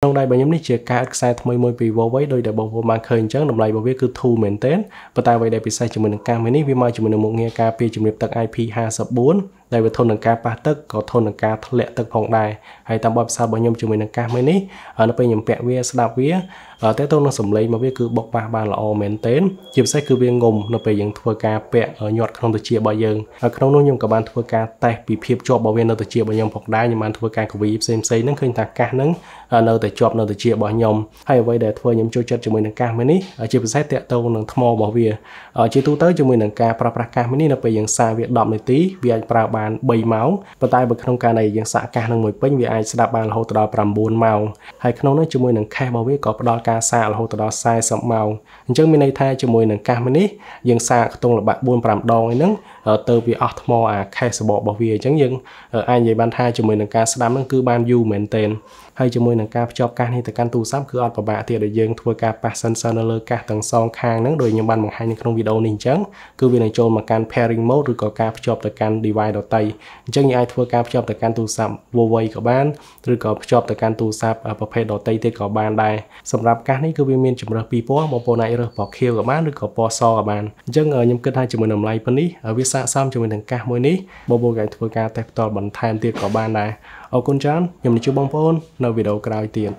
ក្នុងដៃរបស់ខ្ញុំនេះជាការអត់ខ្សែថ្មីមួយពី Huawei ដោយដែលបងប្អូនបានឃើញអញ្ចឹងតម្លៃរបស់វាគឺធូរមែនទែនប៉ុន្តែអ្វីដែលពិសេសជាមួយនឹងកាមេរនេះវាមកជាមួយនឹងមុខងារការពារជំរាបទឹក IP54 ដែលវាធន់នឹងការប៉ះទឹកក៏ធន់នឹងការធ្លាក់ទឹកផងដែរហើយតាមបទពិសោធន៍របស់ខ្ញុំជាមួយនឹងកាសមួយនេះនៅពេលខ្ញុំពាក់វាស្ដាប់វាតើតើនឹងសម្លេងមកវាគឺបុកប៉ះបានល្អមែនទែនជាពិសេសគឺវាងុំនៅពេលយើងធ្វើការពាក់ញាត់ក្នុងទៅជារបស់យើងហើយក្នុងនោះខ្ញុំក៏បានធ្វើការតេស្តពីភាពជាប់របស់វានៅទៅជារបស់ខ្ញុំផងដែរខ្ញុំបានធ្វើការកវីផ្សេងផ្សេងហ្នឹងឃើញថាកាសហ្នឹងនៅតែជាប់នៅទៅជារបស់ខ្ញុំហើយអ្វីដែលធ្វើខ្ញុំចូលចិត្តជាមួយនឹងកាសមួយនេះជាពិសេសតេតើនឹងថ្មរបស់វា ជាទូទៅជាមួយនឹងការប្រើប្រាស់កាសមួយនេះនៅពេលយើងសារវា10នាទីវាអាចប្រើបានបាន3ម៉ោងប៉ុន្តែបើក្នុងករណីយើងសាកកាសនឹងមួយពេញវាអាចស្ដាប់បានរហូតដល់9ម៉ោងហើយក្នុងនោះជាមួយនឹងខេសរបស់វាក៏ផ្ដល់ការសាររហូតដល់40ម៉ោងអញ្ចឹងមានន័យថាជាមួយនឹងកាសមួយនេះយើងសាកខ្ទង់ល្បាក់4 5ដងអីហ្នឹងទៅវាអស់ថ្មអាខេសរបករបស់វាអញ្ចឹងយើងអាចនិយាយបានថាជាមួយនឹងការស្ដាប់ហ្នឹងគឺបានយូរមែនទែនហើយជាមួយនឹងការភ្ជាប់កាសនេះទៅកាន់ទូរស័ព្ទគឺអត់ពិបាកទៀតដែលយើងធ្វើការប៉ះ sensor នៅលើកាសទាំងសងខាងហ្នឹងដោយខ្ញុំបានបង្ហាញនៅក្នុងវីដេអូនេះអញ្ចឹងគឺវានឹងចូលមកកាន់ pairing mode ឬក៏ការភ្ជាប់ទៅកាន់ device ដតីអញ្ចឹងយើងអាចធ្វើការភ្ជាប់ទៅកាន់ទូរស័ព្ទ Huawei ក៏បានឬក៏ភ្ជាប់ទៅកាន់ទូរស័ព្ទប្រភេទដតីទៀតក៏បានដែរសម្រាប់កាសនេះគឺវាមានជំរើសពីរពណ៌បងប្អូនអាចរើសពណ៌ខៀវក៏បានឬក៏ពណ៌សក៏បានអញ្ចឹងខ្ញុំគិតថាជាមួយតម្លៃប៉ុណ្នេះវាស័ក្តិសមជាមួយនឹងកាសមួយនេះបងប្អូនអាចធ្វើការតេស្តផ្ទាល់បន្ថែមទៀតក៏បានដែរអរគុណច្រើនខ្ញុំនឹងជួបបងប្អូននៅវីដេអូក្រោយទៀត